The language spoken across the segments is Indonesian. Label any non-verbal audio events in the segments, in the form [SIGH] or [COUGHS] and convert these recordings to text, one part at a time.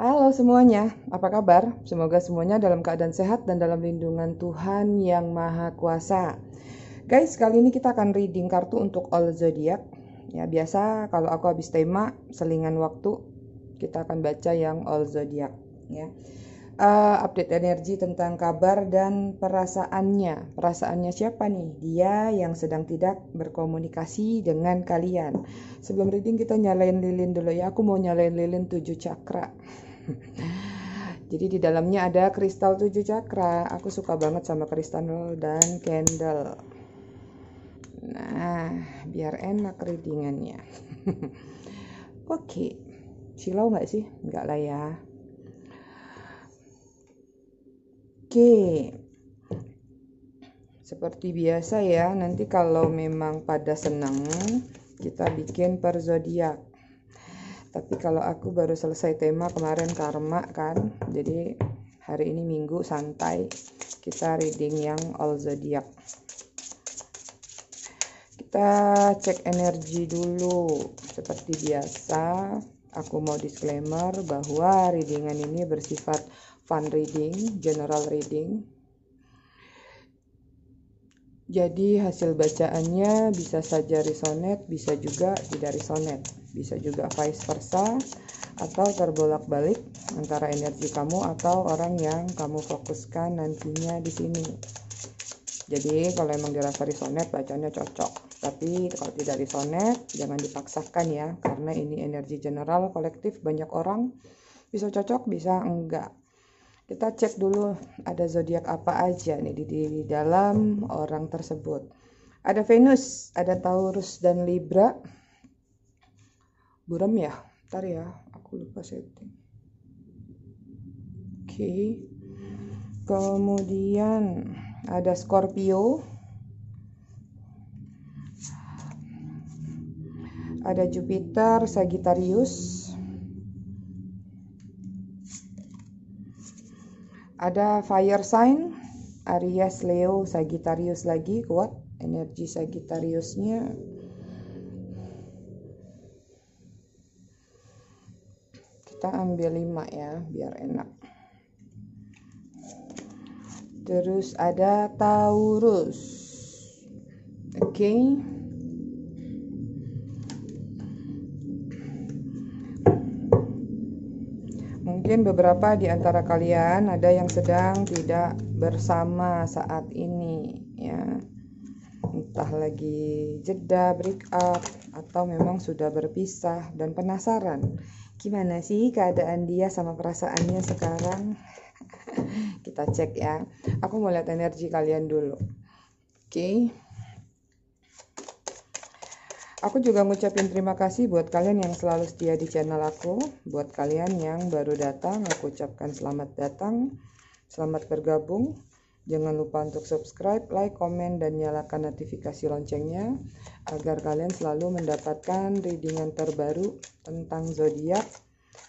Halo semuanya, apa kabar? Semoga semuanya dalam keadaan sehat dan dalam lindungan Tuhan Yang Maha Kuasa. Guys, kali ini kita akan reading kartu untuk all zodiac. Ya, biasa kalau aku habis tema selingan waktu kita akan baca yang all zodiac. ya. Uh, update energi tentang kabar dan perasaannya. Perasaannya siapa nih? Dia yang sedang tidak berkomunikasi dengan kalian. Sebelum reading kita nyalain lilin dulu ya. Aku mau nyalain lilin tujuh cakra. [LAUGHS] Jadi di dalamnya ada kristal tujuh cakra. Aku suka banget sama kristal dan candle. Nah, biar enak readingannya. [LAUGHS] Oke. okay. Silau nggak sih? Nggak lah ya. Oke. Okay. Seperti biasa ya, nanti kalau memang pada senang, kita bikin per zodiak tapi kalau aku baru selesai tema kemarin karma kan jadi hari ini minggu santai kita reading yang all zodiac kita cek energi dulu seperti biasa aku mau disclaimer bahwa readingan ini bersifat fun reading general reading jadi hasil bacaannya bisa saja risonet, bisa juga tidak risonet, bisa juga vice versa atau terbolak-balik antara energi kamu atau orang yang kamu fokuskan nantinya di sini. Jadi kalau emang dirasa risonet bacanya cocok, tapi kalau tidak risonet jangan dipaksakan ya karena ini energi general kolektif banyak orang bisa cocok bisa enggak kita cek dulu ada zodiak apa aja nih di, di dalam orang tersebut. Ada Venus, ada Taurus dan Libra. Buram ya, ntar ya, aku lupa setting. Oke, okay. kemudian ada Scorpio, ada Jupiter, Sagittarius, Ada fire sign, Aries, Leo, Sagittarius lagi kuat. Energi Sagittariusnya kita ambil 5 ya biar enak. Terus ada Taurus. Oke. Okay. Mungkin beberapa di antara kalian ada yang sedang tidak bersama saat ini ya. Entah lagi jeda, break up atau memang sudah berpisah dan penasaran gimana sih keadaan dia sama perasaannya sekarang. [LAUGHS] Kita cek ya. Aku mau lihat energi kalian dulu. Oke. Okay. Aku juga mengucapkan terima kasih buat kalian yang selalu setia di channel aku. Buat kalian yang baru datang, aku ucapkan selamat datang, selamat bergabung. Jangan lupa untuk subscribe, like, komen, dan nyalakan notifikasi loncengnya agar kalian selalu mendapatkan readingan terbaru tentang zodiak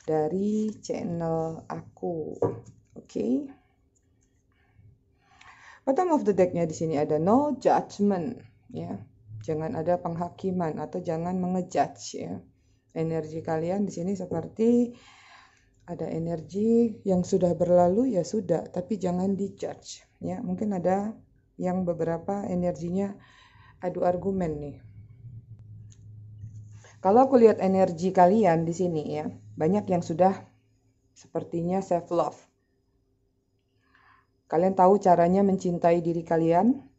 dari channel aku. Oke. Okay? Bottom of the deck-nya di sini ada no judgment, ya. Yeah jangan ada penghakiman atau jangan mengejudge ya. Energi kalian di sini seperti ada energi yang sudah berlalu ya sudah, tapi jangan dijudge ya. Mungkin ada yang beberapa energinya adu argumen nih. Kalau aku lihat energi kalian di sini ya, banyak yang sudah sepertinya self love. Kalian tahu caranya mencintai diri kalian,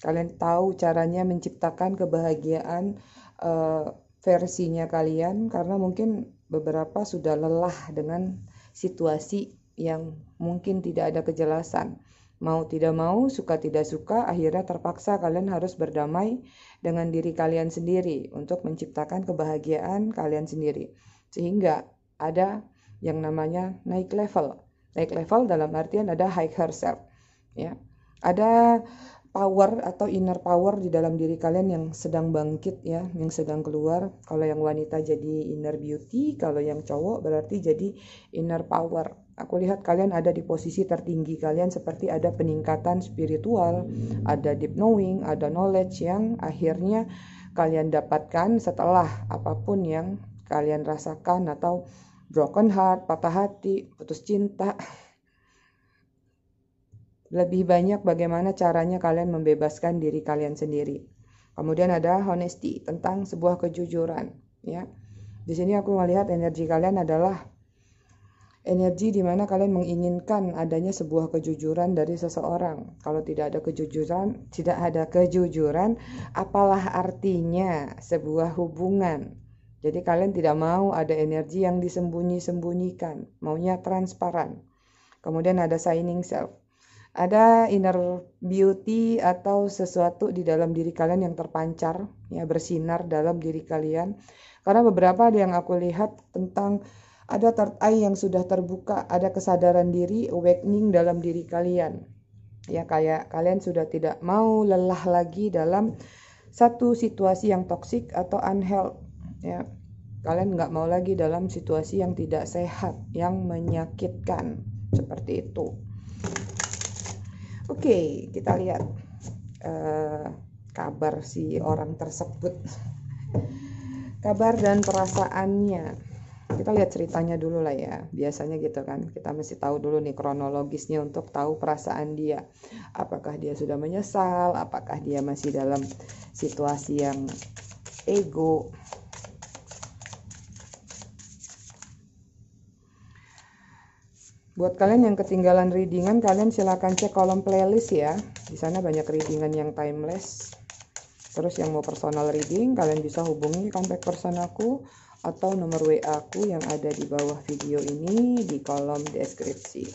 Kalian tahu caranya menciptakan kebahagiaan uh, versinya kalian karena mungkin beberapa sudah lelah dengan situasi yang mungkin tidak ada kejelasan. Mau tidak mau, suka tidak suka, akhirnya terpaksa kalian harus berdamai dengan diri kalian sendiri untuk menciptakan kebahagiaan kalian sendiri. Sehingga ada yang namanya naik level. Naik level dalam artian ada high herself. Ya. Ada power atau inner power di dalam diri kalian yang sedang bangkit ya, yang sedang keluar. Kalau yang wanita jadi inner beauty, kalau yang cowok berarti jadi inner power. Aku lihat kalian ada di posisi tertinggi kalian seperti ada peningkatan spiritual, ada deep knowing, ada knowledge yang akhirnya kalian dapatkan setelah apapun yang kalian rasakan atau broken heart, patah hati, putus cinta, lebih banyak bagaimana caranya kalian membebaskan diri kalian sendiri. Kemudian ada honesty tentang sebuah kejujuran, ya. Di sini aku melihat energi kalian adalah energi di mana kalian menginginkan adanya sebuah kejujuran dari seseorang. Kalau tidak ada kejujuran, tidak ada kejujuran, apalah artinya sebuah hubungan? Jadi kalian tidak mau ada energi yang disembunyi-sembunyikan, maunya transparan. Kemudian ada signing self ada inner beauty atau sesuatu di dalam diri kalian yang terpancar ya bersinar dalam diri kalian karena beberapa ada yang aku lihat tentang ada third eye yang sudah terbuka ada kesadaran diri awakening dalam diri kalian ya kayak kalian sudah tidak mau lelah lagi dalam satu situasi yang toksik atau unhealth ya kalian nggak mau lagi dalam situasi yang tidak sehat yang menyakitkan seperti itu Oke, okay, kita lihat uh, kabar si orang tersebut. kabar dan perasaannya. Kita lihat ceritanya dulu lah ya. Biasanya gitu kan. Kita mesti tahu dulu nih kronologisnya untuk tahu perasaan dia. Apakah dia sudah menyesal, apakah dia masih dalam situasi yang ego Buat kalian yang ketinggalan readingan, kalian silahkan cek kolom playlist ya. Di sana banyak readingan yang timeless. Terus yang mau personal reading, kalian bisa hubungi kontak person aku atau nomor WA aku yang ada di bawah video ini di kolom deskripsi.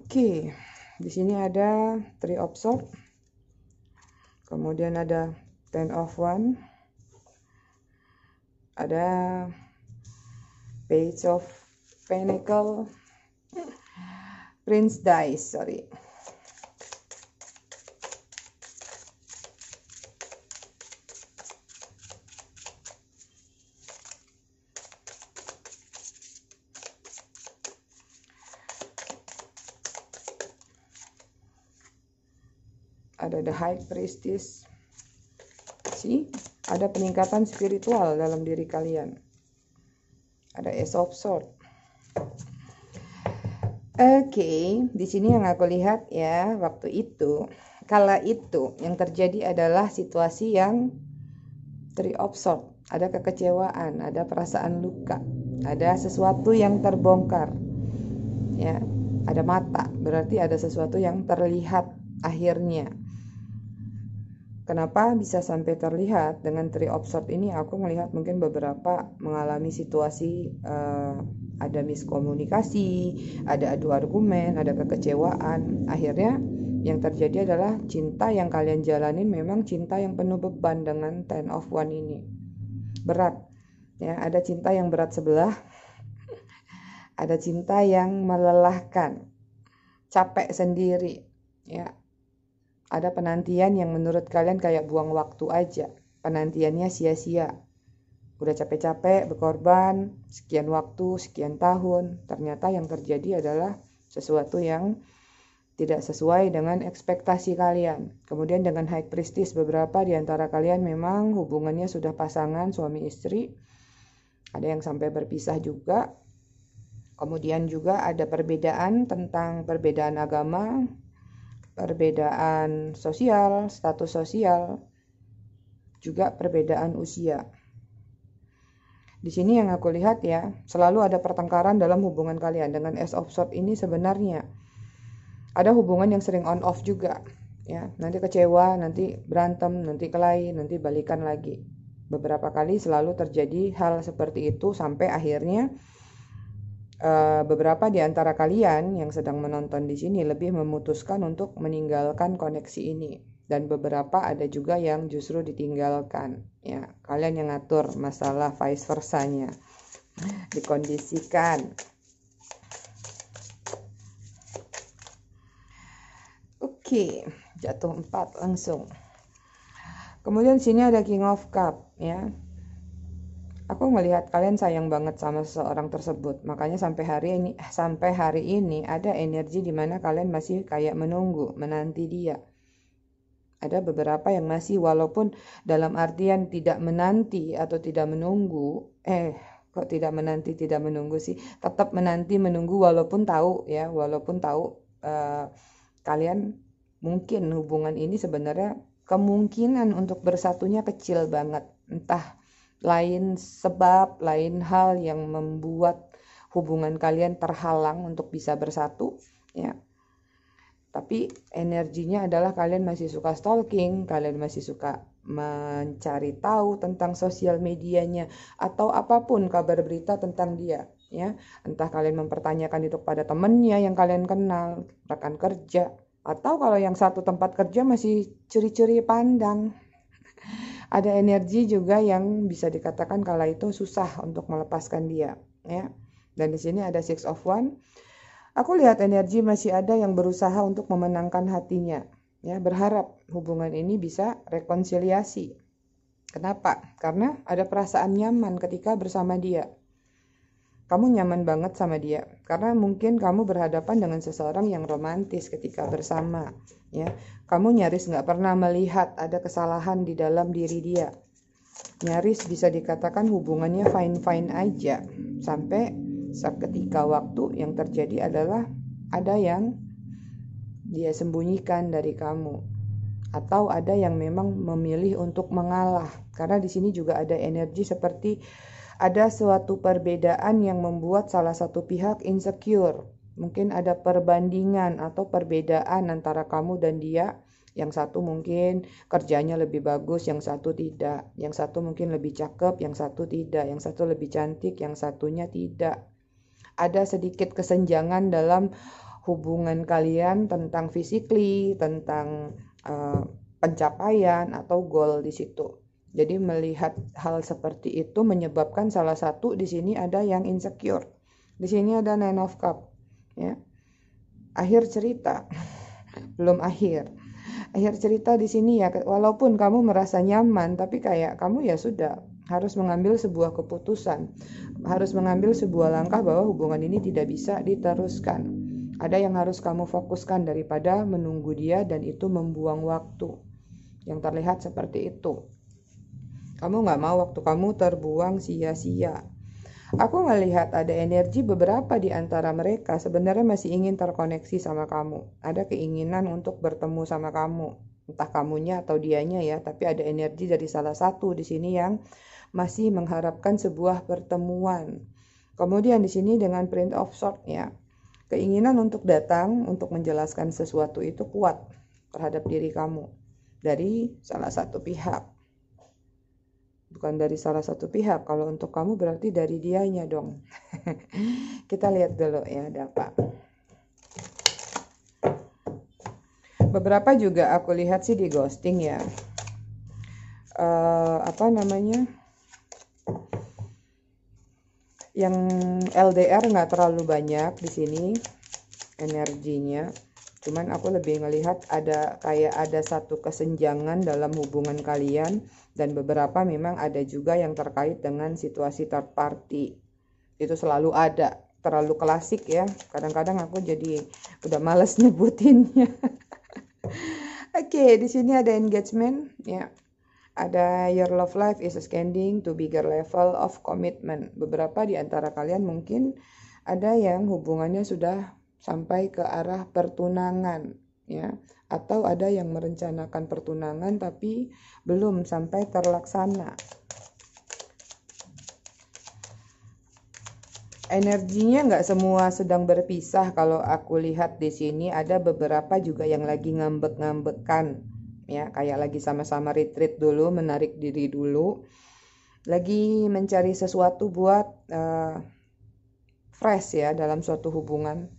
Oke, di sini ada Three of Swords. Kemudian ada Ten of One. Ada Page of Pinnacle Prince Dice sorry ada the high priestess see ada peningkatan spiritual dalam diri kalian ada ace of Swords. Oke, okay, di sini yang aku lihat ya, waktu itu, kala itu yang terjadi adalah situasi yang three Ada kekecewaan, ada perasaan luka, ada sesuatu yang terbongkar. Ya, ada mata, berarti ada sesuatu yang terlihat akhirnya. Kenapa bisa sampai terlihat dengan three ini? Aku melihat mungkin beberapa mengalami situasi uh, ada miskomunikasi, ada adu argumen, ada kekecewaan. Akhirnya yang terjadi adalah cinta yang kalian jalanin memang cinta yang penuh beban dengan ten of one ini. Berat. Ya, ada cinta yang berat sebelah. [LAUGHS] ada cinta yang melelahkan. Capek sendiri. Ya. Ada penantian yang menurut kalian kayak buang waktu aja. Penantiannya sia-sia Udah capek-capek berkorban, sekian waktu, sekian tahun, ternyata yang terjadi adalah sesuatu yang tidak sesuai dengan ekspektasi kalian. Kemudian dengan high priestess beberapa di antara kalian memang hubungannya sudah pasangan suami istri. Ada yang sampai berpisah juga. Kemudian juga ada perbedaan tentang perbedaan agama, perbedaan sosial, status sosial, juga perbedaan usia. Di sini yang aku lihat ya, selalu ada pertengkaran dalam hubungan kalian dengan S of Sword ini sebenarnya. Ada hubungan yang sering on off juga, ya. Nanti kecewa, nanti berantem, nanti kelahi, nanti balikan lagi. Beberapa kali selalu terjadi hal seperti itu sampai akhirnya uh, beberapa di antara kalian yang sedang menonton di sini lebih memutuskan untuk meninggalkan koneksi ini dan beberapa ada juga yang justru ditinggalkan ya kalian yang ngatur masalah vice versanya dikondisikan oke jatuh empat langsung kemudian sini ada king of cup ya aku melihat kalian sayang banget sama seseorang tersebut. Makanya sampai hari ini sampai hari ini ada energi di mana kalian masih kayak menunggu, menanti dia ada beberapa yang masih walaupun dalam artian tidak menanti atau tidak menunggu eh kok tidak menanti tidak menunggu sih tetap menanti menunggu walaupun tahu ya walaupun tahu eh, kalian mungkin hubungan ini sebenarnya kemungkinan untuk bersatunya kecil banget entah lain sebab lain hal yang membuat hubungan kalian terhalang untuk bisa bersatu ya tapi energinya adalah kalian masih suka stalking, kalian masih suka mencari tahu tentang sosial medianya atau apapun kabar berita tentang dia ya entah kalian mempertanyakan itu kepada temennya yang kalian kenal rekan kerja atau kalau yang satu tempat kerja masih curi-curi pandang [LAUGHS] ada energi juga yang bisa dikatakan kala itu susah untuk melepaskan dia ya dan di sini ada six of one Aku lihat energi masih ada yang berusaha untuk memenangkan hatinya. Ya, berharap hubungan ini bisa rekonsiliasi. Kenapa? Karena ada perasaan nyaman ketika bersama dia. Kamu nyaman banget sama dia karena mungkin kamu berhadapan dengan seseorang yang romantis ketika bersama. Ya, kamu nyaris nggak pernah melihat ada kesalahan di dalam diri dia. Nyaris bisa dikatakan hubungannya fine-fine aja sampai ketika waktu yang terjadi adalah ada yang dia sembunyikan dari kamu atau ada yang memang memilih untuk mengalah karena di sini juga ada energi seperti ada suatu perbedaan yang membuat salah satu pihak insecure mungkin ada perbandingan atau perbedaan antara kamu dan dia yang satu mungkin kerjanya lebih bagus, yang satu tidak. Yang satu mungkin lebih cakep, yang satu tidak. Yang satu lebih cantik, yang satunya tidak ada sedikit kesenjangan dalam hubungan kalian tentang fisikly, tentang uh, pencapaian atau goal di situ. Jadi melihat hal seperti itu menyebabkan salah satu di sini ada yang insecure. Di sini ada nine of cup, ya. Akhir cerita. [LAUGHS] Belum akhir. Akhir cerita di sini ya walaupun kamu merasa nyaman tapi kayak kamu ya sudah harus mengambil sebuah keputusan, harus mengambil sebuah langkah bahwa hubungan ini tidak bisa diteruskan. Ada yang harus kamu fokuskan daripada menunggu dia dan itu membuang waktu. Yang terlihat seperti itu. Kamu nggak mau waktu kamu terbuang sia-sia. Aku melihat ada energi beberapa di antara mereka sebenarnya masih ingin terkoneksi sama kamu. Ada keinginan untuk bertemu sama kamu. Entah kamunya atau dianya ya, tapi ada energi dari salah satu di sini yang masih mengharapkan sebuah pertemuan. Kemudian di sini dengan print of sort ya. Keinginan untuk datang untuk menjelaskan sesuatu itu kuat terhadap diri kamu dari salah satu pihak. Bukan dari salah satu pihak, kalau untuk kamu berarti dari dianya dong. [LAUGHS] Kita lihat dulu ya, dapat. Beberapa juga aku lihat sih di ghosting ya. Uh, apa namanya? yang LDR nggak terlalu banyak di sini energinya cuman aku lebih ngelihat ada kayak ada satu kesenjangan dalam hubungan kalian dan beberapa memang ada juga yang terkait dengan situasi third party itu selalu ada terlalu klasik ya kadang-kadang aku jadi udah males [LAUGHS] nyebutinnya oke okay, di sini ada engagement ya ada your love life is ascending to bigger level of commitment. Beberapa di antara kalian mungkin ada yang hubungannya sudah sampai ke arah pertunangan ya atau ada yang merencanakan pertunangan tapi belum sampai terlaksana. energinya nggak semua sedang berpisah kalau aku lihat di sini ada beberapa juga yang lagi ngambek-ngambekan ya kayak lagi sama-sama retreat dulu menarik diri dulu lagi mencari sesuatu buat uh, fresh ya dalam suatu hubungan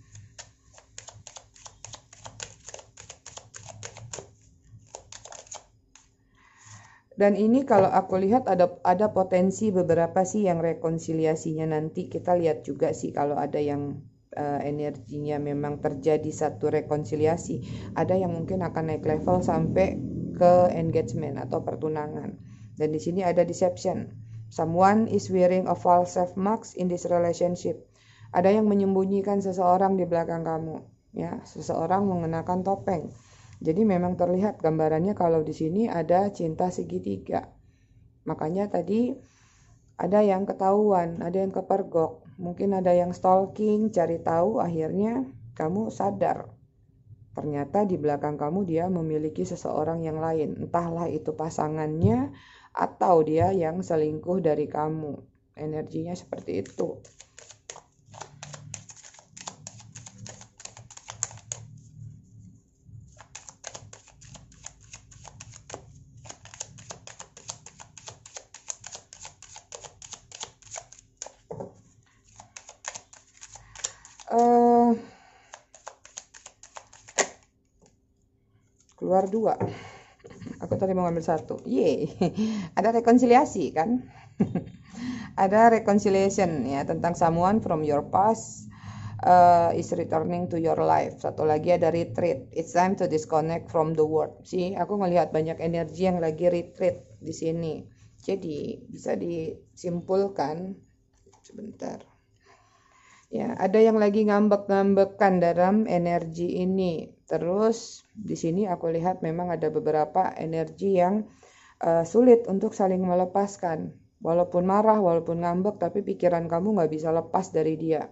dan ini kalau aku lihat ada ada potensi beberapa sih yang rekonsiliasinya nanti kita lihat juga sih kalau ada yang Eh, energinya memang terjadi satu rekonsiliasi ada yang mungkin akan naik level sampai ke engagement atau pertunangan dan di sini ada deception someone is wearing a false self mask in this relationship ada yang menyembunyikan seseorang di belakang kamu ya seseorang mengenakan topeng jadi memang terlihat gambarannya kalau di sini ada cinta segitiga makanya tadi ada yang ketahuan, ada yang kepergok, mungkin ada yang stalking, cari tahu, akhirnya kamu sadar. Ternyata di belakang kamu dia memiliki seseorang yang lain, entahlah itu pasangannya atau dia yang selingkuh dari kamu. Energinya seperti itu. keluar dua aku tadi mau ngambil satu ye [LAUGHS] ada rekonsiliasi kan [LAUGHS] ada reconciliation ya tentang someone from your past uh, is returning to your life satu lagi ada retreat it's time to disconnect from the world sih aku ngelihat banyak energi yang lagi retreat di sini jadi bisa disimpulkan sebentar Ya, ada yang lagi ngambek-ngambekan dalam energi ini. Terus di sini aku lihat memang ada beberapa energi yang uh, sulit untuk saling melepaskan. Walaupun marah, walaupun ngambek, tapi pikiran kamu nggak bisa lepas dari dia.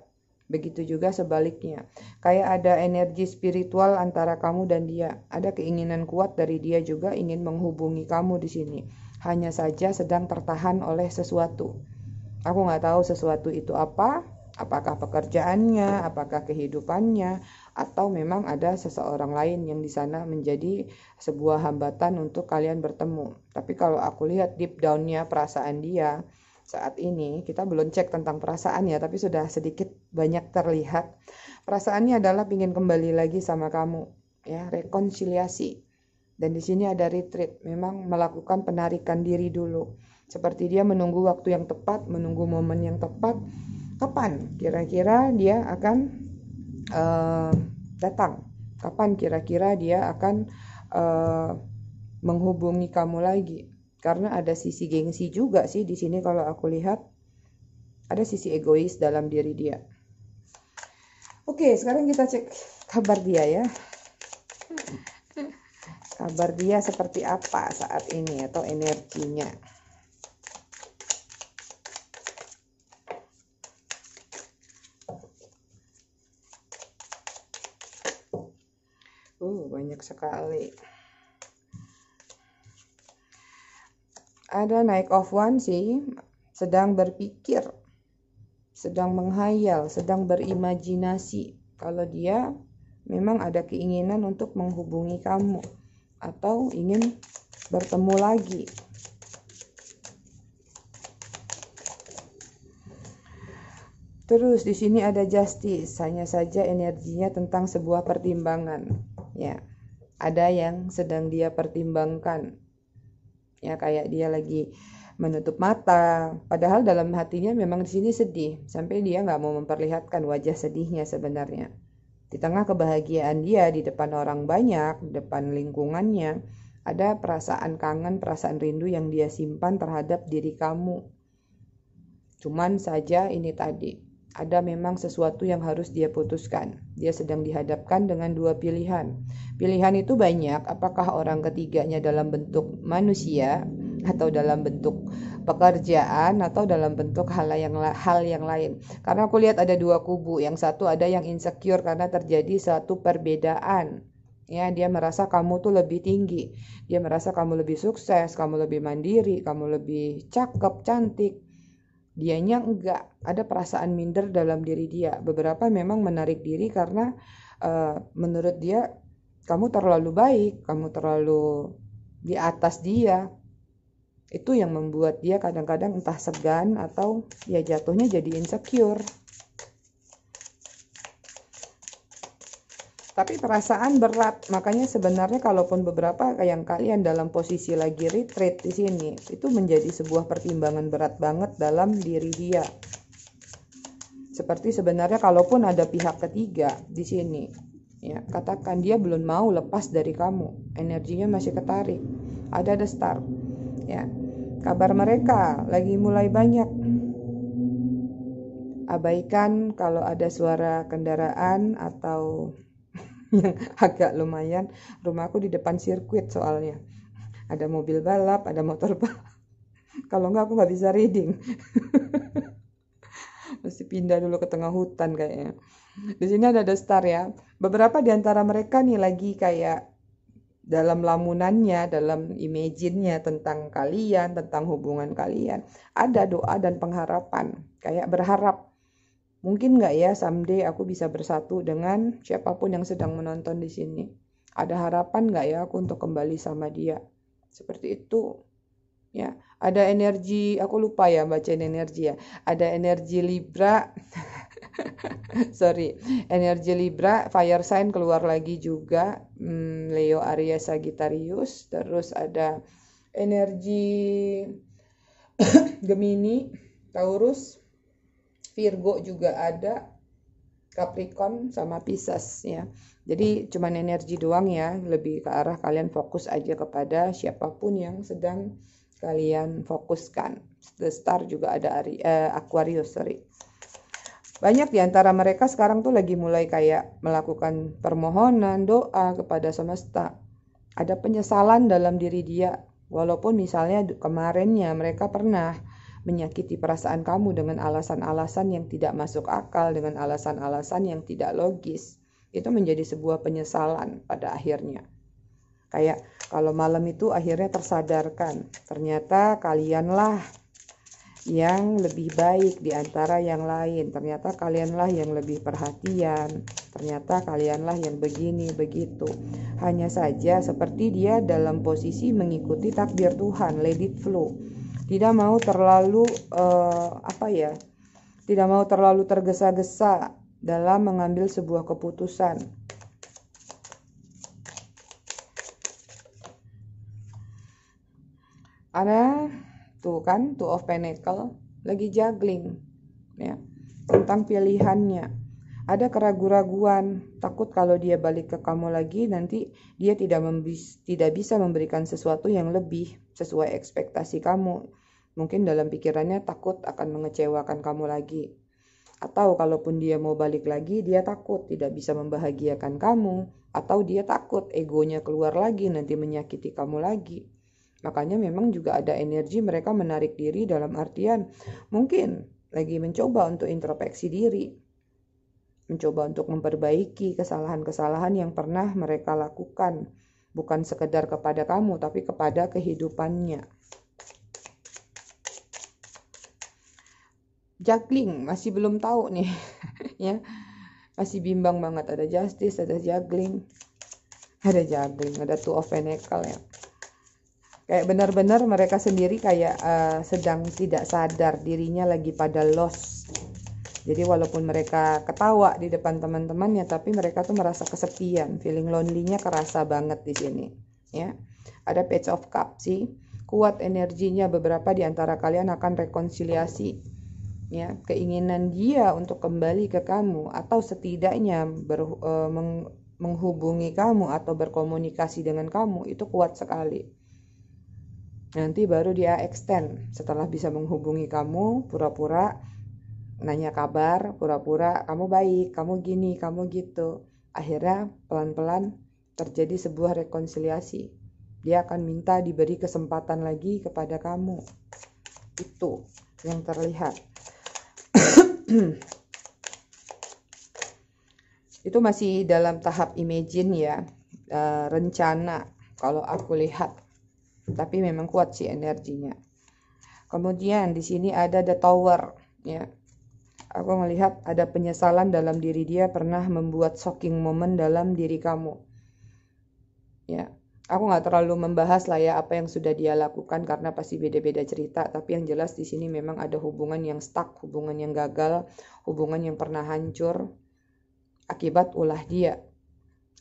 Begitu juga sebaliknya. Kayak ada energi spiritual antara kamu dan dia. Ada keinginan kuat dari dia juga ingin menghubungi kamu di sini. Hanya saja sedang tertahan oleh sesuatu. Aku nggak tahu sesuatu itu apa, apakah pekerjaannya, apakah kehidupannya, atau memang ada seseorang lain yang di sana menjadi sebuah hambatan untuk kalian bertemu. Tapi kalau aku lihat deep down-nya perasaan dia saat ini, kita belum cek tentang perasaannya, tapi sudah sedikit banyak terlihat. Perasaannya adalah ingin kembali lagi sama kamu, ya, rekonsiliasi. Dan di sini ada retreat, memang melakukan penarikan diri dulu. Seperti dia menunggu waktu yang tepat, menunggu momen yang tepat, kapan kira-kira dia akan uh, datang, kapan kira-kira dia akan uh, menghubungi kamu lagi. Karena ada sisi gengsi juga sih di sini kalau aku lihat ada sisi egois dalam diri dia. Oke, sekarang kita cek kabar dia ya. [LAUGHS] Kabar dia seperti apa saat ini atau energinya. uh banyak sekali ada naik of one sih sedang berpikir sedang menghayal sedang berimajinasi kalau dia memang ada keinginan untuk menghubungi kamu atau ingin bertemu lagi Terus di sini ada justice, hanya saja energinya tentang sebuah pertimbangan ya ada yang sedang dia pertimbangkan ya kayak dia lagi menutup mata padahal dalam hatinya memang di sini sedih sampai dia nggak mau memperlihatkan wajah sedihnya sebenarnya di tengah kebahagiaan dia di depan orang banyak di depan lingkungannya ada perasaan kangen perasaan rindu yang dia simpan terhadap diri kamu cuman saja ini tadi ada memang sesuatu yang harus dia putuskan. Dia sedang dihadapkan dengan dua pilihan. Pilihan itu banyak, apakah orang ketiganya dalam bentuk manusia atau dalam bentuk pekerjaan atau dalam bentuk hal yang hal yang lain. Karena aku lihat ada dua kubu, yang satu ada yang insecure karena terjadi satu perbedaan. Ya, dia merasa kamu tuh lebih tinggi. Dia merasa kamu lebih sukses, kamu lebih mandiri, kamu lebih cakep, cantik, dianya enggak ada perasaan minder dalam diri dia beberapa memang menarik diri karena uh, menurut dia kamu terlalu baik kamu terlalu di atas dia itu yang membuat dia kadang-kadang entah segan atau ya jatuhnya jadi insecure tapi perasaan berat makanya sebenarnya kalaupun beberapa yang kalian dalam posisi lagi retreat di sini itu menjadi sebuah pertimbangan berat banget dalam diri dia seperti sebenarnya kalaupun ada pihak ketiga di sini ya katakan dia belum mau lepas dari kamu energinya masih ketarik ada the star ya kabar mereka lagi mulai banyak abaikan kalau ada suara kendaraan atau yang [LAUGHS] agak lumayan rumahku di depan sirkuit soalnya ada mobil balap ada motor balap [LAUGHS] kalau nggak aku nggak bisa reading [LAUGHS] mesti pindah dulu ke tengah hutan kayaknya di sini ada star ya beberapa di antara mereka nih lagi kayak dalam lamunannya, dalam imajinnya tentang kalian, tentang hubungan kalian, ada doa dan pengharapan, kayak berharap Mungkin nggak ya someday aku bisa bersatu dengan siapapun yang sedang menonton di sini. Ada harapan nggak ya aku untuk kembali sama dia? Seperti itu. Ya, ada energi, aku lupa ya baca energi ya. Ada energi Libra. [LAUGHS] Sorry, energi Libra, fire sign keluar lagi juga. Hmm, Leo Aries Sagittarius, terus ada energi [COUGHS] Gemini, Taurus, Virgo juga ada Capricorn sama Pisces ya. Jadi cuman energi doang ya, lebih ke arah kalian fokus aja kepada siapapun yang sedang kalian fokuskan. The Star juga ada Ari, eh, Aquarius, sorry. Banyak di antara mereka sekarang tuh lagi mulai kayak melakukan permohonan, doa kepada semesta. Ada penyesalan dalam diri dia, walaupun misalnya kemarinnya mereka pernah menyakiti perasaan kamu dengan alasan-alasan yang tidak masuk akal, dengan alasan-alasan yang tidak logis. Itu menjadi sebuah penyesalan pada akhirnya. Kayak kalau malam itu akhirnya tersadarkan, ternyata kalianlah yang lebih baik di antara yang lain. Ternyata kalianlah yang lebih perhatian. Ternyata kalianlah yang begini begitu. Hanya saja seperti dia dalam posisi mengikuti takdir Tuhan, let it flow tidak mau terlalu uh, apa ya tidak mau terlalu tergesa-gesa dalam mengambil sebuah keputusan ada tuh kan two of pentacle lagi juggling ya tentang pilihannya ada keraguan-raguan takut kalau dia balik ke kamu lagi nanti dia tidak tidak bisa memberikan sesuatu yang lebih sesuai ekspektasi kamu. Mungkin dalam pikirannya takut akan mengecewakan kamu lagi. Atau kalaupun dia mau balik lagi, dia takut tidak bisa membahagiakan kamu. Atau dia takut egonya keluar lagi nanti menyakiti kamu lagi. Makanya memang juga ada energi mereka menarik diri dalam artian mungkin lagi mencoba untuk introspeksi diri. Mencoba untuk memperbaiki kesalahan-kesalahan yang pernah mereka lakukan bukan sekedar kepada kamu tapi kepada kehidupannya. Juggling masih belum tahu nih [LAUGHS] ya. Masih bimbang banget ada justice, ada juggling. Ada juggling, ada two of pentacle ya kayak benar-benar mereka sendiri kayak uh, sedang tidak sadar dirinya lagi pada loss jadi walaupun mereka ketawa di depan teman-temannya, tapi mereka tuh merasa kesepian, feeling lonely-nya kerasa banget di sini. Ya, ada page of cup sih, kuat energinya beberapa di antara kalian akan rekonsiliasi ya keinginan dia untuk kembali ke kamu atau setidaknya ber, uh, e, meng, menghubungi kamu atau berkomunikasi dengan kamu itu kuat sekali nanti baru dia extend setelah bisa menghubungi kamu pura-pura nanya kabar pura-pura kamu baik kamu gini kamu gitu akhirnya pelan-pelan terjadi sebuah rekonsiliasi dia akan minta diberi kesempatan lagi kepada kamu itu yang terlihat [CLEARS THROAT] itu masih dalam tahap imagine ya e, rencana kalau aku lihat tapi memang kuat sih energinya kemudian di sini ada the tower ya aku melihat ada penyesalan dalam diri dia pernah membuat shocking moment dalam diri kamu. Ya, aku nggak terlalu membahas lah ya apa yang sudah dia lakukan karena pasti beda-beda cerita. Tapi yang jelas di sini memang ada hubungan yang stuck, hubungan yang gagal, hubungan yang pernah hancur akibat ulah dia.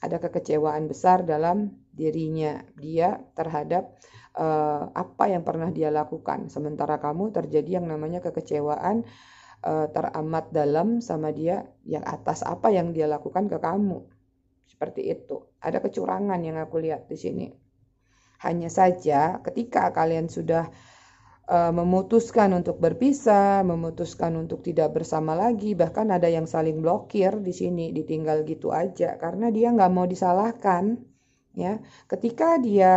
Ada kekecewaan besar dalam dirinya dia terhadap uh, apa yang pernah dia lakukan. Sementara kamu terjadi yang namanya kekecewaan uh, teramat dalam sama dia yang atas apa yang dia lakukan ke kamu. Seperti itu. Ada kecurangan yang aku lihat di sini. Hanya saja ketika kalian sudah uh, memutuskan untuk berpisah, memutuskan untuk tidak bersama lagi, bahkan ada yang saling blokir di sini, ditinggal gitu aja karena dia nggak mau disalahkan ya ketika dia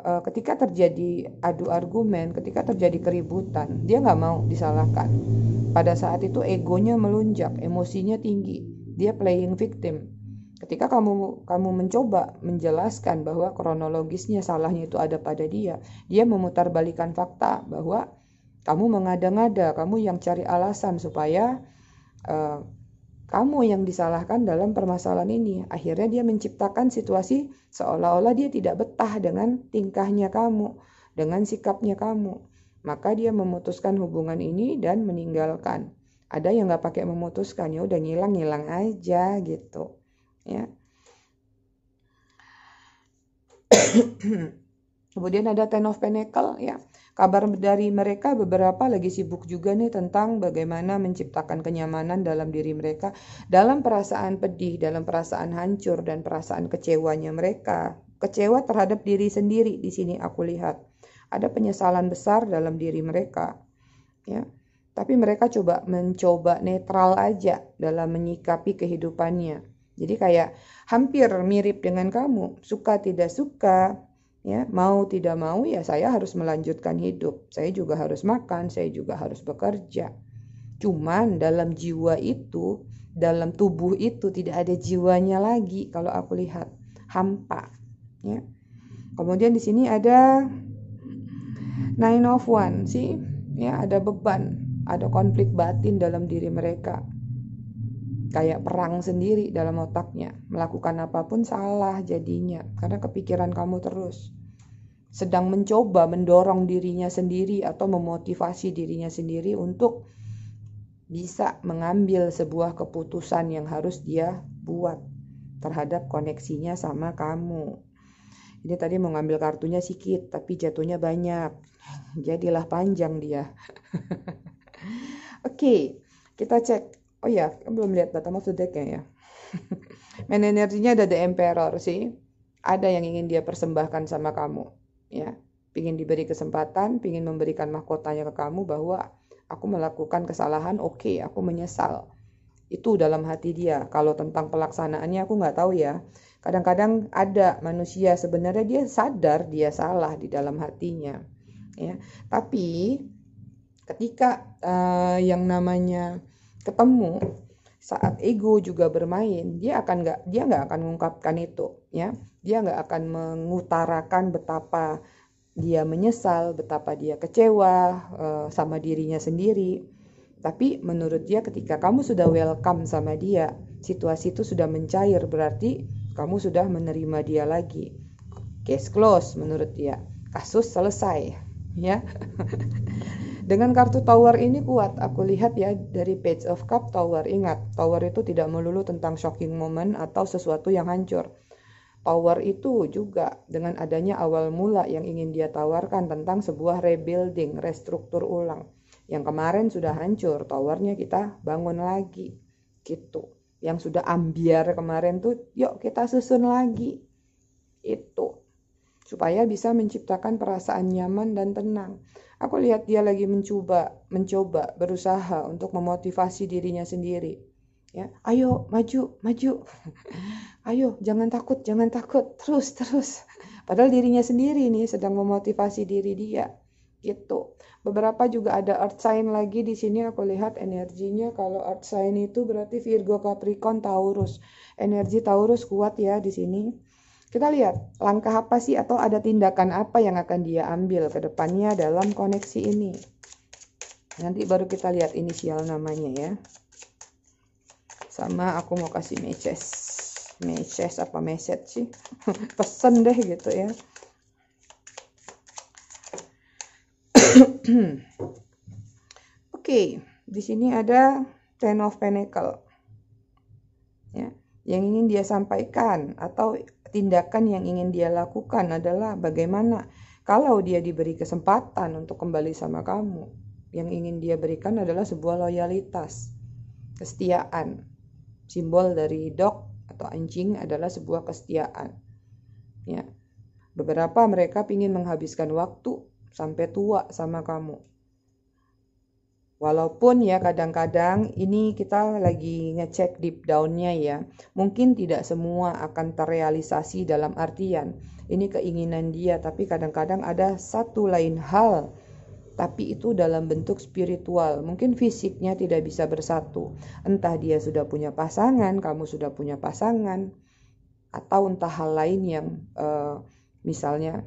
eh, ketika terjadi adu argumen ketika terjadi keributan dia nggak mau disalahkan pada saat itu egonya melunjak emosinya tinggi dia playing victim ketika kamu kamu mencoba menjelaskan bahwa kronologisnya salahnya itu ada pada dia dia memutarbalikkan fakta bahwa kamu mengada-ngada kamu yang cari alasan supaya uh, kamu yang disalahkan dalam permasalahan ini. Akhirnya dia menciptakan situasi seolah-olah dia tidak betah dengan tingkahnya kamu, dengan sikapnya kamu. Maka dia memutuskan hubungan ini dan meninggalkan. Ada yang nggak pakai memutuskan ya udah ngilang-ngilang aja gitu, ya. [COUGHS] Kemudian ada Ten of Pentacle ya. Kabar dari mereka beberapa lagi sibuk juga nih tentang bagaimana menciptakan kenyamanan dalam diri mereka dalam perasaan pedih, dalam perasaan hancur dan perasaan kecewanya mereka. Kecewa terhadap diri sendiri di sini aku lihat. Ada penyesalan besar dalam diri mereka. Ya. Tapi mereka coba mencoba netral aja dalam menyikapi kehidupannya. Jadi kayak hampir mirip dengan kamu, suka tidak suka, ya mau tidak mau ya saya harus melanjutkan hidup saya juga harus makan saya juga harus bekerja cuman dalam jiwa itu dalam tubuh itu tidak ada jiwanya lagi kalau aku lihat hampa ya kemudian di sini ada nine of one sih ya ada beban ada konflik batin dalam diri mereka kayak perang sendiri dalam otaknya. Melakukan apapun salah jadinya karena kepikiran kamu terus. Sedang mencoba mendorong dirinya sendiri atau memotivasi dirinya sendiri untuk bisa mengambil sebuah keputusan yang harus dia buat terhadap koneksinya sama kamu. Ini tadi mau ngambil kartunya sikit, tapi jatuhnya banyak. Jadilah panjang dia. [LAUGHS] Oke, okay, kita cek Oh iya, belum lihat data of ya. [LAUGHS] Main energinya ada The Emperor sih. Ada yang ingin dia persembahkan sama kamu. Ya, pingin diberi kesempatan, pingin memberikan mahkotanya ke kamu bahwa aku melakukan kesalahan, oke, okay, aku menyesal. Itu dalam hati dia. Kalau tentang pelaksanaannya aku nggak tahu ya. Kadang-kadang ada manusia sebenarnya dia sadar dia salah di dalam hatinya. Ya, tapi ketika uh, yang namanya ketemu saat ego juga bermain dia akan nggak dia nggak akan mengungkapkan itu ya dia nggak akan mengutarakan betapa dia menyesal betapa dia kecewa uh, sama dirinya sendiri tapi menurut dia ketika kamu sudah welcome sama dia situasi itu sudah mencair berarti kamu sudah menerima dia lagi case close menurut dia kasus selesai ya [LAUGHS] Dengan kartu tower ini kuat, aku lihat ya dari page of cup tower. Ingat, tower itu tidak melulu tentang shocking moment atau sesuatu yang hancur. Tower itu juga dengan adanya awal mula yang ingin dia tawarkan tentang sebuah rebuilding, restruktur ulang. Yang kemarin sudah hancur, towernya kita bangun lagi. Gitu. Yang sudah ambiar kemarin tuh, yuk kita susun lagi. Itu supaya bisa menciptakan perasaan nyaman dan tenang. Aku lihat dia lagi mencoba, mencoba berusaha untuk memotivasi dirinya sendiri. Ya, ayo maju, maju. [LAUGHS] ayo, jangan takut, jangan takut. Terus, terus. Padahal dirinya sendiri nih sedang memotivasi diri dia. Gitu. Beberapa juga ada earth sign lagi di sini aku lihat energinya kalau earth sign itu berarti Virgo, Capricorn, Taurus. Energi Taurus kuat ya di sini. Kita lihat langkah apa sih atau ada tindakan apa yang akan dia ambil ke depannya dalam koneksi ini. Nanti baru kita lihat inisial namanya ya. Sama aku mau kasih meses meses apa meset sih? [LAUGHS] Pesan deh gitu ya. [CLEARS THROAT] Oke, okay, di sini ada Ten of Pentacle. Ya, yang ingin dia sampaikan atau tindakan yang ingin dia lakukan adalah bagaimana kalau dia diberi kesempatan untuk kembali sama kamu. Yang ingin dia berikan adalah sebuah loyalitas, kesetiaan. Simbol dari dog atau anjing adalah sebuah kesetiaan. Ya. Beberapa mereka ingin menghabiskan waktu sampai tua sama kamu. Walaupun ya kadang-kadang ini kita lagi ngecek deep down-nya ya. Mungkin tidak semua akan terrealisasi dalam artian ini keinginan dia, tapi kadang-kadang ada satu lain hal tapi itu dalam bentuk spiritual. Mungkin fisiknya tidak bisa bersatu. Entah dia sudah punya pasangan, kamu sudah punya pasangan, atau entah hal lain yang uh, misalnya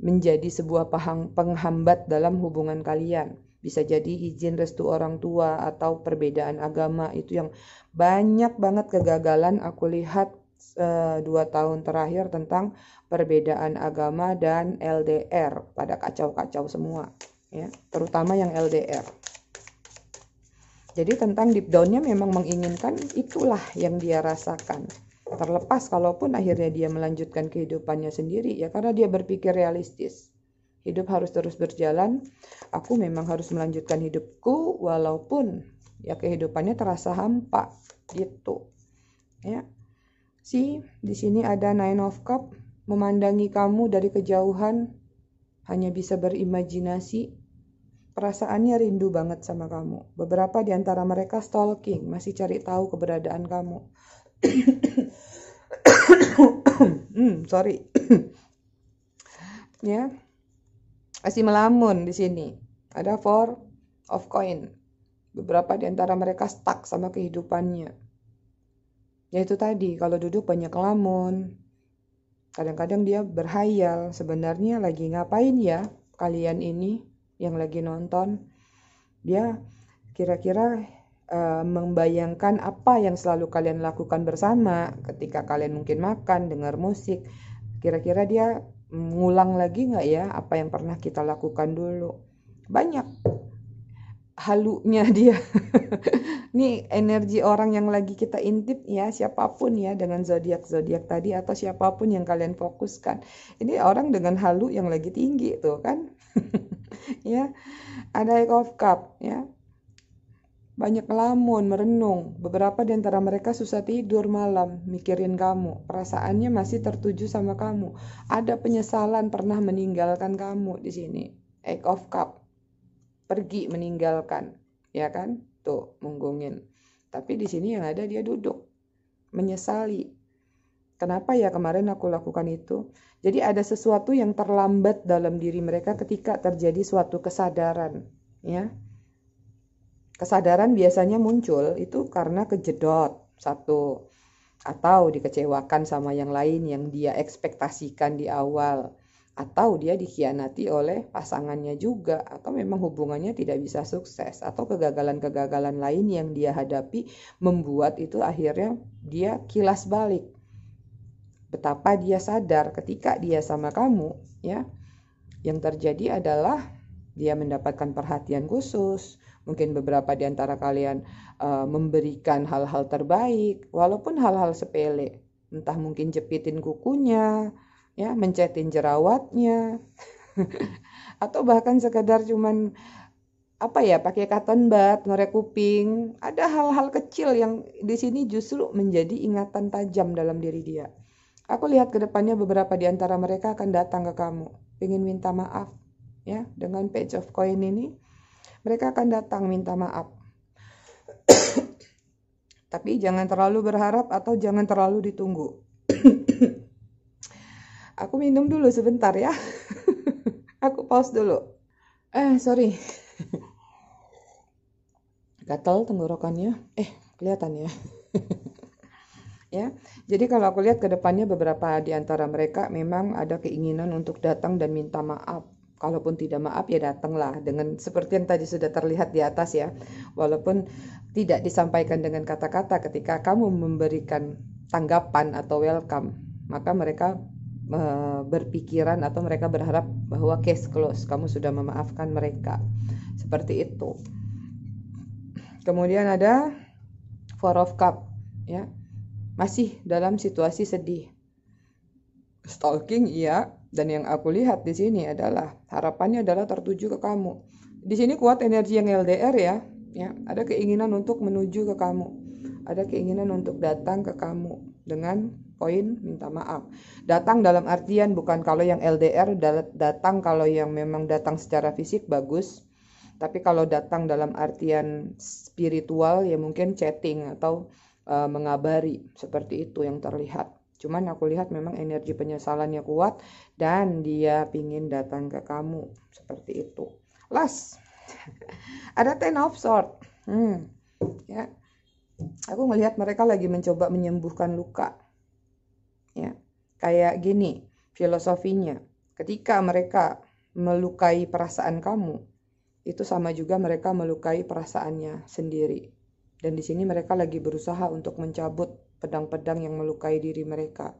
menjadi sebuah penghambat dalam hubungan kalian bisa jadi izin restu orang tua atau perbedaan agama itu yang banyak banget kegagalan aku lihat uh, dua tahun terakhir tentang perbedaan agama dan LDR pada kacau-kacau semua ya terutama yang LDR jadi tentang deep downnya memang menginginkan itulah yang dia rasakan terlepas kalaupun akhirnya dia melanjutkan kehidupannya sendiri ya karena dia berpikir realistis Hidup harus terus berjalan. Aku memang harus melanjutkan hidupku walaupun ya kehidupannya terasa hampa gitu. Ya. Si di sini ada Nine of Cup memandangi kamu dari kejauhan hanya bisa berimajinasi. Perasaannya rindu banget sama kamu. Beberapa di antara mereka stalking, masih cari tahu keberadaan kamu. [COUGHS] hmm, sorry. [COUGHS] ya, masih melamun di sini. Ada four of coin. Beberapa di antara mereka stuck sama kehidupannya. Yaitu tadi, kalau duduk banyak lamun. Kadang-kadang dia berhayal, sebenarnya lagi ngapain ya kalian ini yang lagi nonton. Dia kira-kira uh, membayangkan apa yang selalu kalian lakukan bersama ketika kalian mungkin makan, dengar musik. Kira-kira dia ngulang lagi nggak ya apa yang pernah kita lakukan dulu banyak halunya [LAUGHS] dia ini energi orang yang lagi kita intip ya siapapun ya dengan zodiak zodiak tadi atau siapapun yang kalian fokuskan ini orang dengan halu yang lagi tinggi tuh kan [LAUGHS] ya ada of Cup ya banyak lamun, merenung. Beberapa di antara mereka susah tidur malam, mikirin kamu. Perasaannya masih tertuju sama kamu. Ada penyesalan pernah meninggalkan kamu di sini. Egg of cup. Pergi meninggalkan, ya kan? Tuh, munggungin. Tapi di sini yang ada dia duduk. Menyesali. Kenapa ya kemarin aku lakukan itu? Jadi ada sesuatu yang terlambat dalam diri mereka ketika terjadi suatu kesadaran, ya Kesadaran biasanya muncul itu karena kejedot satu atau dikecewakan sama yang lain yang dia ekspektasikan di awal atau dia dikhianati oleh pasangannya juga atau memang hubungannya tidak bisa sukses atau kegagalan-kegagalan lain yang dia hadapi membuat itu akhirnya dia kilas balik betapa dia sadar ketika dia sama kamu ya yang terjadi adalah dia mendapatkan perhatian khusus Mungkin beberapa di antara kalian uh, memberikan hal-hal terbaik, walaupun hal-hal sepele. Entah mungkin jepitin kukunya, ya, mencetin jerawatnya, [LAUGHS] atau bahkan sekedar cuman apa ya pakai cotton bud ngorek kuping ada hal-hal kecil yang di sini justru menjadi ingatan tajam dalam diri dia aku lihat kedepannya beberapa di antara mereka akan datang ke kamu ingin minta maaf ya dengan page of coin ini mereka akan datang minta maaf. [COUGHS] Tapi jangan terlalu berharap atau jangan terlalu ditunggu. [COUGHS] Aku minum dulu sebentar ya. [LAUGHS] Aku pause dulu. Eh, sorry. [COUGHS] gatel tenggorokannya. Eh, kelihatan ya. [LAUGHS] ya. Jadi kalau aku lihat ke depannya beberapa di antara mereka memang ada keinginan untuk datang dan minta maaf kalaupun tidak maaf ya datanglah dengan seperti yang tadi sudah terlihat di atas ya walaupun tidak disampaikan dengan kata-kata ketika kamu memberikan tanggapan atau welcome maka mereka e, berpikiran atau mereka berharap bahwa case close kamu sudah memaafkan mereka seperti itu kemudian ada four of cup ya masih dalam situasi sedih stalking iya dan yang aku lihat di sini adalah harapannya adalah tertuju ke kamu. Di sini kuat energi yang LDR ya. Ya, ada keinginan untuk menuju ke kamu. Ada keinginan untuk datang ke kamu dengan poin minta maaf. Datang dalam artian bukan kalau yang LDR datang kalau yang memang datang secara fisik bagus. Tapi kalau datang dalam artian spiritual ya mungkin chatting atau uh, mengabari seperti itu yang terlihat. Cuman aku lihat memang energi penyesalannya kuat dan dia pingin datang ke kamu seperti itu. Last, [LAUGHS] ada ten of sword. Hmm, ya. Aku melihat mereka lagi mencoba menyembuhkan luka. Ya, kayak gini filosofinya. Ketika mereka melukai perasaan kamu, itu sama juga mereka melukai perasaannya sendiri. Dan di sini mereka lagi berusaha untuk mencabut pedang-pedang yang melukai diri mereka.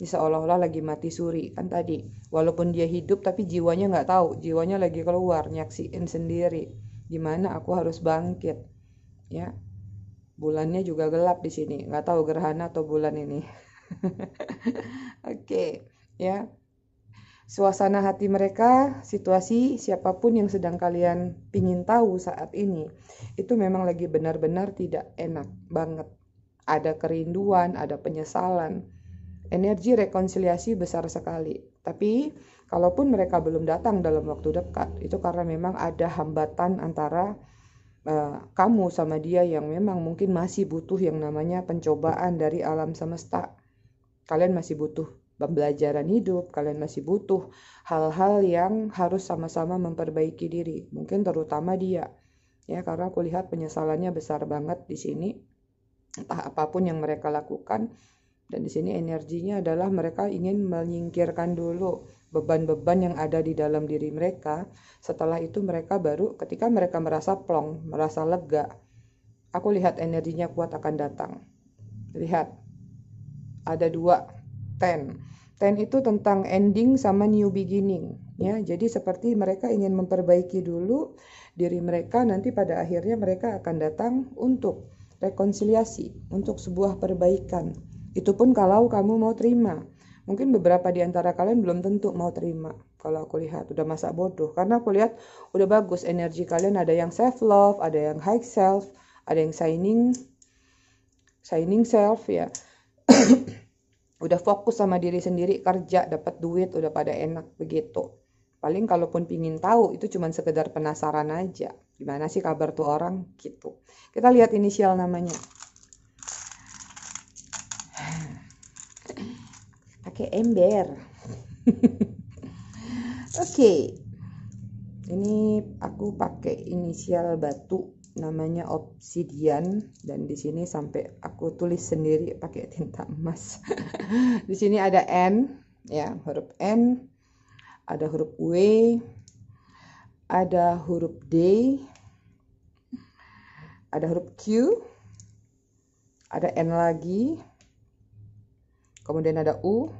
Ini seolah-olah lagi mati suri kan tadi. Walaupun dia hidup tapi jiwanya nggak tahu, jiwanya lagi keluar nyaksiin sendiri. Gimana aku harus bangkit? Ya, bulannya juga gelap di sini. Nggak tahu gerhana atau bulan ini. [LAUGHS] Oke, okay, ya. Suasana hati mereka, situasi siapapun yang sedang kalian pingin tahu saat ini, itu memang lagi benar-benar tidak enak banget ada kerinduan, ada penyesalan. Energi rekonsiliasi besar sekali. Tapi kalaupun mereka belum datang dalam waktu dekat, itu karena memang ada hambatan antara uh, kamu sama dia yang memang mungkin masih butuh yang namanya pencobaan dari alam semesta. Kalian masih butuh pembelajaran hidup, kalian masih butuh hal-hal yang harus sama-sama memperbaiki diri. Mungkin terutama dia. Ya, karena aku lihat penyesalannya besar banget di sini entah apapun yang mereka lakukan dan di sini energinya adalah mereka ingin menyingkirkan dulu beban-beban yang ada di dalam diri mereka. Setelah itu mereka baru ketika mereka merasa plong, merasa lega. Aku lihat energinya kuat akan datang. Lihat. Ada dua ten. Ten itu tentang ending sama new beginning ya. Jadi seperti mereka ingin memperbaiki dulu diri mereka nanti pada akhirnya mereka akan datang untuk rekonsiliasi untuk sebuah perbaikan. Itu pun kalau kamu mau terima. Mungkin beberapa di antara kalian belum tentu mau terima. Kalau aku lihat udah masa bodoh karena aku lihat udah bagus energi kalian ada yang self love, ada yang high self, ada yang shining shining self ya. [CLEARS THROAT] udah fokus sama diri sendiri kerja dapat duit udah pada enak begitu Paling kalaupun pingin tahu itu cuma sekedar penasaran aja. Gimana sih kabar tuh orang gitu. Kita lihat inisial namanya. Pakai ember. [LAUGHS] Oke. Okay. Ini aku pakai inisial batu namanya obsidian dan di sini sampai aku tulis sendiri pakai tinta emas. [LAUGHS] di sini ada N ya, huruf N ada huruf W, ada huruf D, ada huruf Q, ada N lagi, kemudian ada U,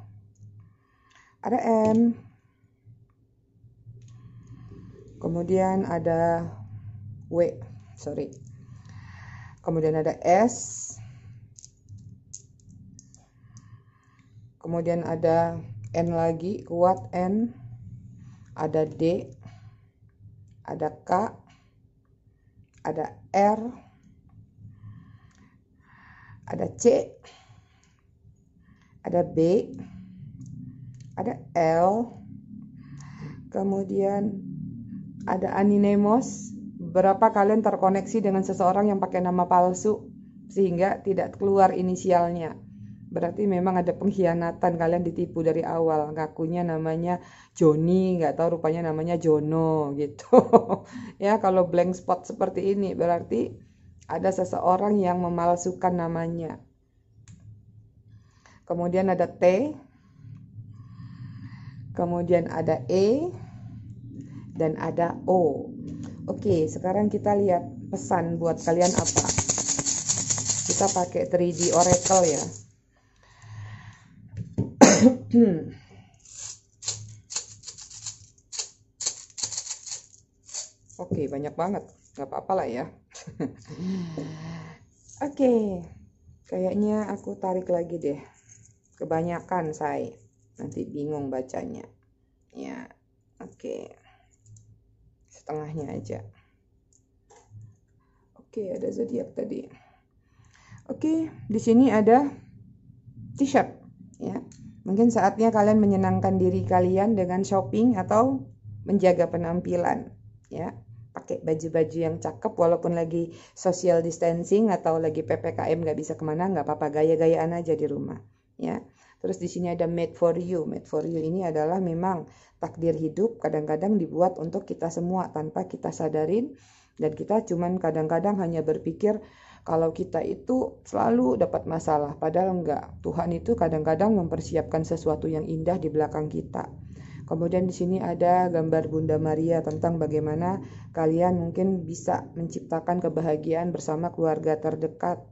ada M, kemudian ada W, sorry, kemudian ada S, kemudian ada N lagi, kuat N, ada D, ada K, ada R, ada C, ada B, ada L, kemudian ada Aninemos. Berapa kalian terkoneksi dengan seseorang yang pakai nama palsu sehingga tidak keluar inisialnya? berarti memang ada pengkhianatan kalian ditipu dari awal ngakunya namanya Joni nggak tahu rupanya namanya Jono [LAUGHS] gitu ya kalau blank spot seperti ini berarti ada seseorang yang memalsukan namanya kemudian ada T kemudian ada E dan ada O oke sekarang kita lihat pesan buat kalian apa kita pakai 3D Oracle ya Hmm. Oke, okay, banyak banget. Gak apa-apa lah ya. [LAUGHS] Oke, okay. kayaknya aku tarik lagi deh. Kebanyakan, saya nanti bingung bacanya. Ya, oke. Okay. Setengahnya aja. Oke, okay, ada zodiak tadi. Oke, okay, di sini ada t-shirt ya. Mungkin saatnya kalian menyenangkan diri kalian dengan shopping atau menjaga penampilan, ya. Pakai baju-baju yang cakep walaupun lagi social distancing atau lagi PPKM nggak bisa kemana, nggak apa-apa gaya-gayaan aja di rumah, ya. Terus di sini ada made for you. Made for you ini adalah memang takdir hidup kadang-kadang dibuat untuk kita semua tanpa kita sadarin dan kita cuman kadang-kadang hanya berpikir kalau kita itu selalu dapat masalah padahal enggak Tuhan itu kadang-kadang mempersiapkan sesuatu yang indah di belakang kita Kemudian di sini ada gambar Bunda Maria tentang bagaimana kalian mungkin bisa menciptakan kebahagiaan bersama keluarga terdekat.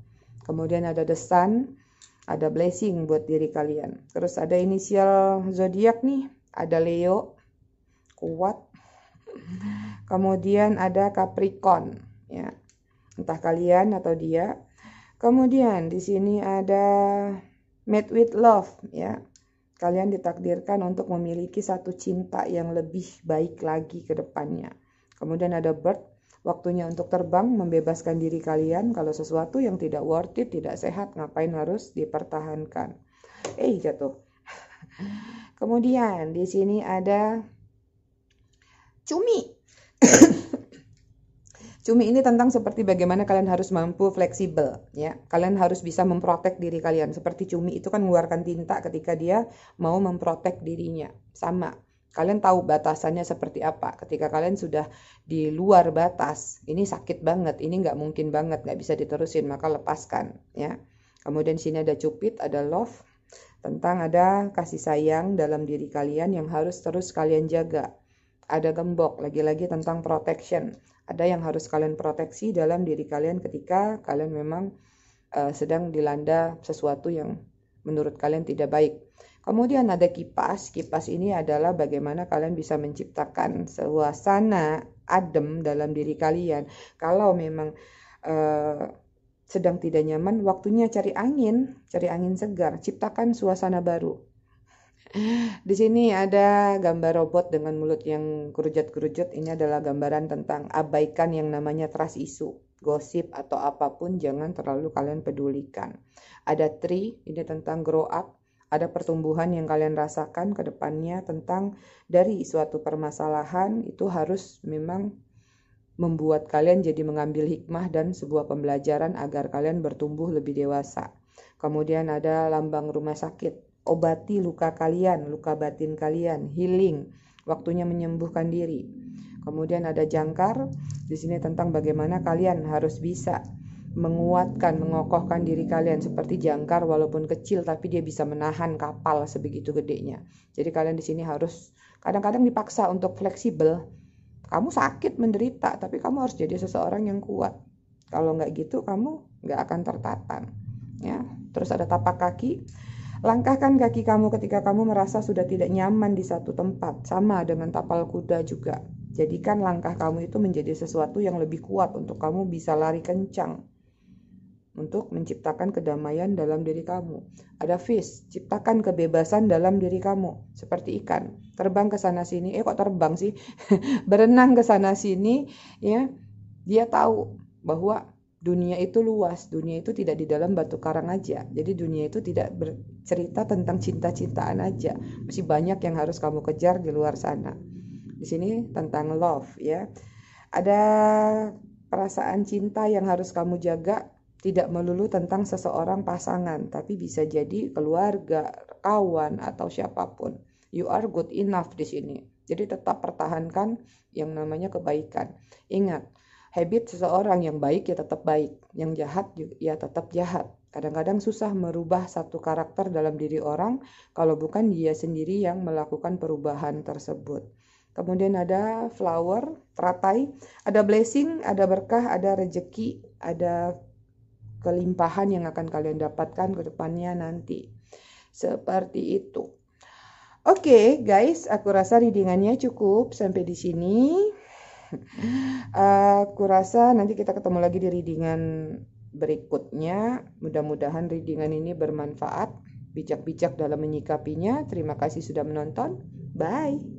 Kemudian ada the sun, ada blessing buat diri kalian. Terus ada inisial zodiak nih, ada Leo, kuat. Kemudian ada Capricorn, ya entah kalian atau dia. Kemudian di sini ada made with love ya. Kalian ditakdirkan untuk memiliki satu cinta yang lebih baik lagi ke depannya. Kemudian ada bird, waktunya untuk terbang membebaskan diri kalian kalau sesuatu yang tidak worth it, tidak sehat, ngapain harus dipertahankan. Eh, jatuh. [LAUGHS] Kemudian di sini ada cumi. Cumi ini tentang seperti bagaimana kalian harus mampu fleksibel, ya. Kalian harus bisa memprotek diri kalian. Seperti cumi itu kan mengeluarkan tinta ketika dia mau memprotek dirinya. Sama. Kalian tahu batasannya seperti apa. Ketika kalian sudah di luar batas, ini sakit banget, ini nggak mungkin banget, nggak bisa diterusin, maka lepaskan, ya. Kemudian sini ada cupit, ada love, tentang ada kasih sayang dalam diri kalian yang harus terus kalian jaga. Ada gembok, lagi-lagi tentang protection ada yang harus kalian proteksi dalam diri kalian ketika kalian memang uh, sedang dilanda sesuatu yang menurut kalian tidak baik. Kemudian ada kipas. Kipas ini adalah bagaimana kalian bisa menciptakan suasana adem dalam diri kalian. Kalau memang uh, sedang tidak nyaman, waktunya cari angin, cari angin segar, ciptakan suasana baru di sini ada gambar robot dengan mulut yang kerucut-kerucut. Ini adalah gambaran tentang abaikan yang namanya trust isu, gosip atau apapun jangan terlalu kalian pedulikan. Ada tree, ini tentang grow up. Ada pertumbuhan yang kalian rasakan ke depannya tentang dari suatu permasalahan itu harus memang membuat kalian jadi mengambil hikmah dan sebuah pembelajaran agar kalian bertumbuh lebih dewasa. Kemudian ada lambang rumah sakit obati luka kalian, luka batin kalian, healing, waktunya menyembuhkan diri. Kemudian ada jangkar, di sini tentang bagaimana kalian harus bisa menguatkan, mengokohkan diri kalian seperti jangkar walaupun kecil tapi dia bisa menahan kapal sebegitu gedenya. Jadi kalian di sini harus kadang-kadang dipaksa untuk fleksibel. Kamu sakit menderita tapi kamu harus jadi seseorang yang kuat. Kalau nggak gitu kamu nggak akan tertatang. Ya, terus ada tapak kaki. Langkahkan kaki kamu ketika kamu merasa sudah tidak nyaman di satu tempat, sama dengan tapal kuda juga. Jadikan langkah kamu itu menjadi sesuatu yang lebih kuat untuk kamu bisa lari kencang untuk menciptakan kedamaian dalam diri kamu. Ada fish, ciptakan kebebasan dalam diri kamu, seperti ikan. Terbang ke sana sini, eh kok terbang sih? [LAUGHS] Berenang ke sana sini, ya. Dia tahu bahwa dunia itu luas, dunia itu tidak di dalam batu karang aja. Jadi dunia itu tidak bercerita tentang cinta-cintaan aja. Masih banyak yang harus kamu kejar di luar sana. Di sini tentang love ya. Ada perasaan cinta yang harus kamu jaga tidak melulu tentang seseorang pasangan, tapi bisa jadi keluarga, kawan atau siapapun. You are good enough di sini. Jadi tetap pertahankan yang namanya kebaikan. Ingat, habit seseorang yang baik ya tetap baik, yang jahat ya tetap jahat. Kadang-kadang susah merubah satu karakter dalam diri orang kalau bukan dia sendiri yang melakukan perubahan tersebut. Kemudian ada flower, teratai, ada blessing, ada berkah, ada rejeki, ada kelimpahan yang akan kalian dapatkan ke depannya nanti. Seperti itu. Oke, okay, guys, aku rasa readingannya cukup sampai di sini uh, eh, kurasa nanti kita ketemu lagi di readingan berikutnya. Mudah-mudahan readingan ini bermanfaat. Bijak-bijak dalam menyikapinya. Terima kasih sudah menonton. Bye.